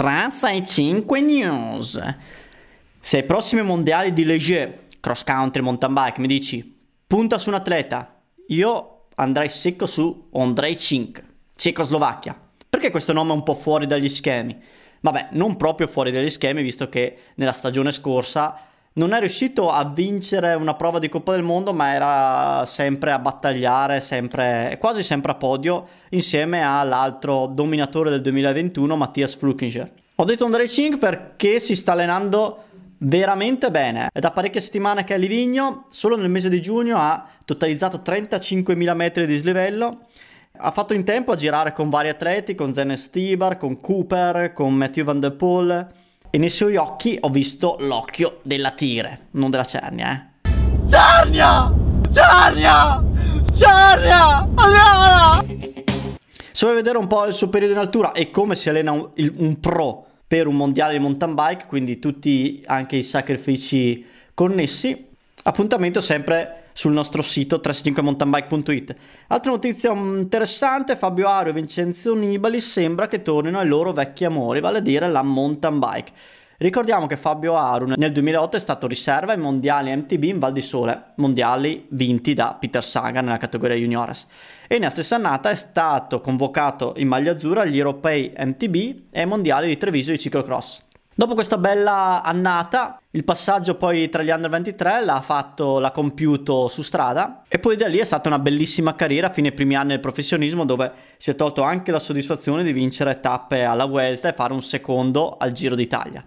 Trans ai 5 News. Se ai prossimi mondiali di Leger, cross country, mountain bike, mi dici punta su un atleta, io andrei secco su Andrei Cink, Cecoslovacchia. Perché questo nome è un po' fuori dagli schemi? Vabbè, non proprio fuori dagli schemi, visto che nella stagione scorsa non è riuscito a vincere una prova di Coppa del Mondo, ma era sempre a battagliare, sempre, quasi sempre a podio, insieme all'altro dominatore del 2021, Mattias Flukinger. Ho detto Andrei Cing perché si sta allenando veramente bene. È da parecchie settimane che è a Livigno, solo nel mese di giugno ha totalizzato 35.000 metri di slivello. Ha fatto in tempo a girare con vari atleti, con Zen Stibar, con Cooper, con Matthew Van Der Poel e nei suoi occhi ho visto l'occhio della tigre, non della cernia, eh. Cernia! Cernia! Cernia! Allora! Se vuoi vedere un po' il suo periodo in altura e come si allena un, il, un pro per un mondiale di mountain bike, quindi tutti anche i sacrifici connessi, appuntamento sempre sul nostro sito 365mountainbike.it. Altra notizia mm, interessante, Fabio Ario e Vincenzo Nibali sembra che tornino ai loro vecchi amori, vale a dire la mountain bike. Ricordiamo che Fabio Aru nel 2008 è stato riserva ai mondiali MTB in Val di Sole, mondiali vinti da Peter Sagan nella categoria juniores, e nella stessa annata è stato convocato in maglia azzurra agli europei MTB e ai mondiali di Treviso di ciclocross. Dopo questa bella annata, il passaggio poi tra gli under 23 l'ha fatto, l'ha compiuto su strada e poi da lì è stata una bellissima carriera fino ai primi anni del professionismo dove si è tolto anche la soddisfazione di vincere tappe alla Vuelta e fare un secondo al Giro d'Italia.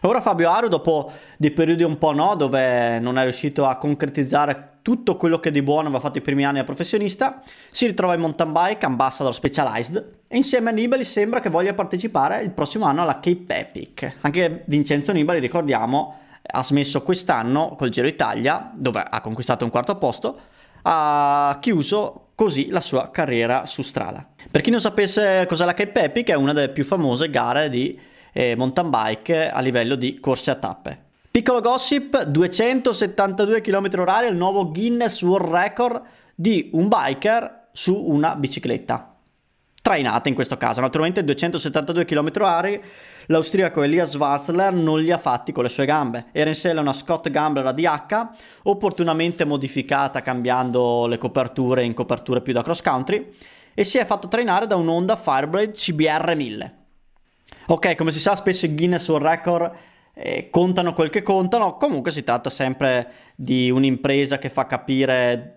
Ora Fabio Aro, dopo dei periodi un po' no, dove non è riuscito a concretizzare tutto quello che di buono aveva fatto i primi anni da professionista, si ritrova in mountain bike ambassador specialized e insieme a Nibali sembra che voglia partecipare il prossimo anno alla Cape Epic. Anche Vincenzo Nibali, ricordiamo, ha smesso quest'anno col Giro Italia, dove ha conquistato un quarto posto, ha chiuso così la sua carriera su strada. Per chi non sapesse cos'è la Cape Epic, è una delle più famose gare di eh, mountain bike a livello di corse a tappe. Piccolo gossip, 272 km/h, il nuovo Guinness World Record di un biker su una bicicletta. Trainata in questo caso, naturalmente 272 km/h, l'austriaco Elias Wassler non li ha fatti con le sue gambe. Era in sella una Scott Gambler ADH, opportunamente modificata cambiando le coperture in coperture più da cross country, e si è fatto trainare da un Honda Fireblade CBR 1000. Ok, come si sa spesso il Guinness World Record eh, contano quel che contano, comunque si tratta sempre di un'impresa che fa capire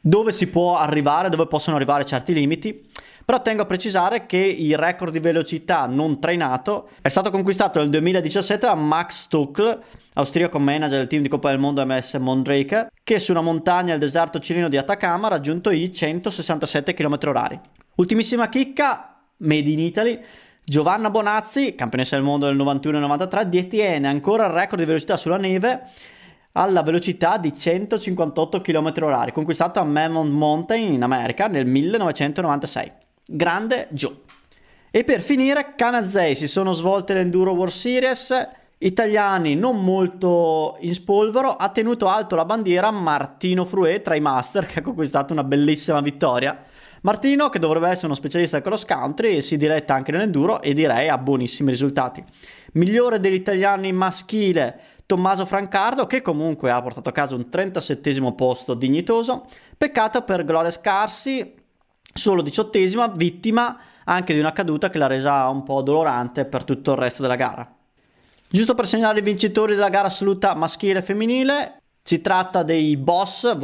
dove si può arrivare, dove possono arrivare certi limiti, però tengo a precisare che il record di velocità non trainato è stato conquistato nel 2017 da Max Tuckl, austriaco manager del team di Coppa del Mondo MS Mondraker, che su una montagna al deserto cileno di Atacama ha raggiunto i 167 km/h. Ultimissima chicca, Made in Italy, Giovanna Bonazzi, campionessa del mondo del 91-93, detiene ancora il record di velocità sulla neve alla velocità di 158 km/h, conquistato a Mammoth Mountain in America nel 1996. Grande Joe. E per finire, Canazei si sono svolte le Enduro World Series, italiani non molto in spolvero, ha tenuto alto la bandiera Martino Fruet tra i master che ha conquistato una bellissima vittoria Martino, che dovrebbe essere uno specialista del cross country, si diretta anche nell'enduro e direi ha buonissimi risultati. Migliore degli italiani maschile, Tommaso Francardo, che comunque ha portato a casa un 37 posto dignitoso. Peccato per Gloria Scarsi, solo diciottesima, vittima anche di una caduta che l'ha resa un po' dolorante per tutto il resto della gara. Giusto per segnalare i vincitori della gara assoluta maschile e femminile, si tratta dei boss,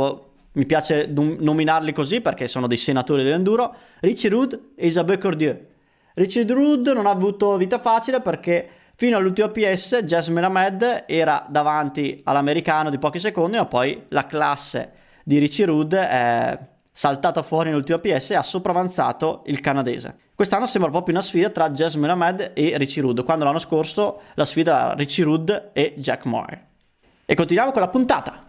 mi piace nominarli così perché sono dei senatori dell'enduro, Richie Rude e Isabelle Cordieu. Richie Rude non ha avuto vita facile perché fino all'ultimo PS Jasmine Ahmed era davanti all'americano di pochi secondi, ma poi la classe di Richie Rude è saltata fuori nell'ultimo PS e ha sopravanzato il canadese. Quest'anno sembra proprio una sfida tra Jasmine Ahmed e Richie Rude, quando l'anno scorso la sfida era Richie Rude e Jack Moore. E continuiamo con la puntata.